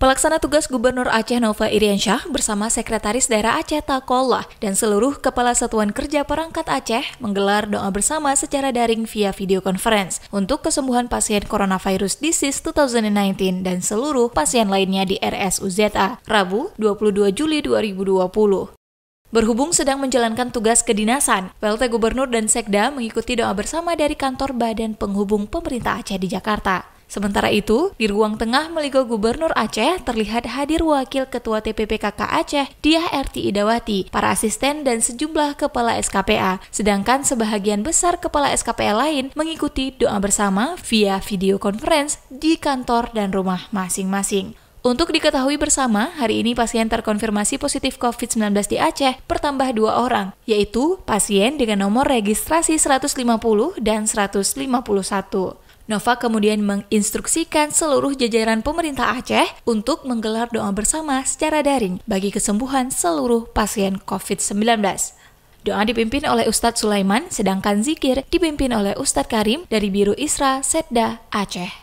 Pelaksana tugas Gubernur Aceh Nova Iriansyah bersama Sekretaris Daerah Aceh Takola dan seluruh Kepala Satuan Kerja Perangkat Aceh menggelar doa bersama secara daring via video conference untuk kesembuhan pasien coronavirus disease 2019 dan seluruh pasien lainnya di RSUZA, Rabu 22 Juli 2020. Berhubung sedang menjalankan tugas kedinasan, PLT Gubernur dan Sekda mengikuti doa bersama dari kantor Badan Penghubung Pemerintah Aceh di Jakarta. Sementara itu, di ruang tengah Meligo Gubernur Aceh terlihat hadir Wakil Ketua TPPKK Aceh, Diah RT Idawati, para asisten dan sejumlah kepala SKPA. Sedangkan sebahagian besar kepala SKPA lain mengikuti doa bersama via video conference di kantor dan rumah masing-masing. Untuk diketahui bersama, hari ini pasien terkonfirmasi positif COVID-19 di Aceh bertambah dua orang, yaitu pasien dengan nomor registrasi 150 dan 151. Nova kemudian menginstruksikan seluruh jajaran pemerintah Aceh untuk menggelar doa bersama secara daring bagi kesembuhan seluruh pasien COVID-19. Doa dipimpin oleh Ustadz Sulaiman, sedangkan zikir dipimpin oleh Ustadz Karim dari Biru Isra, Setda, Aceh.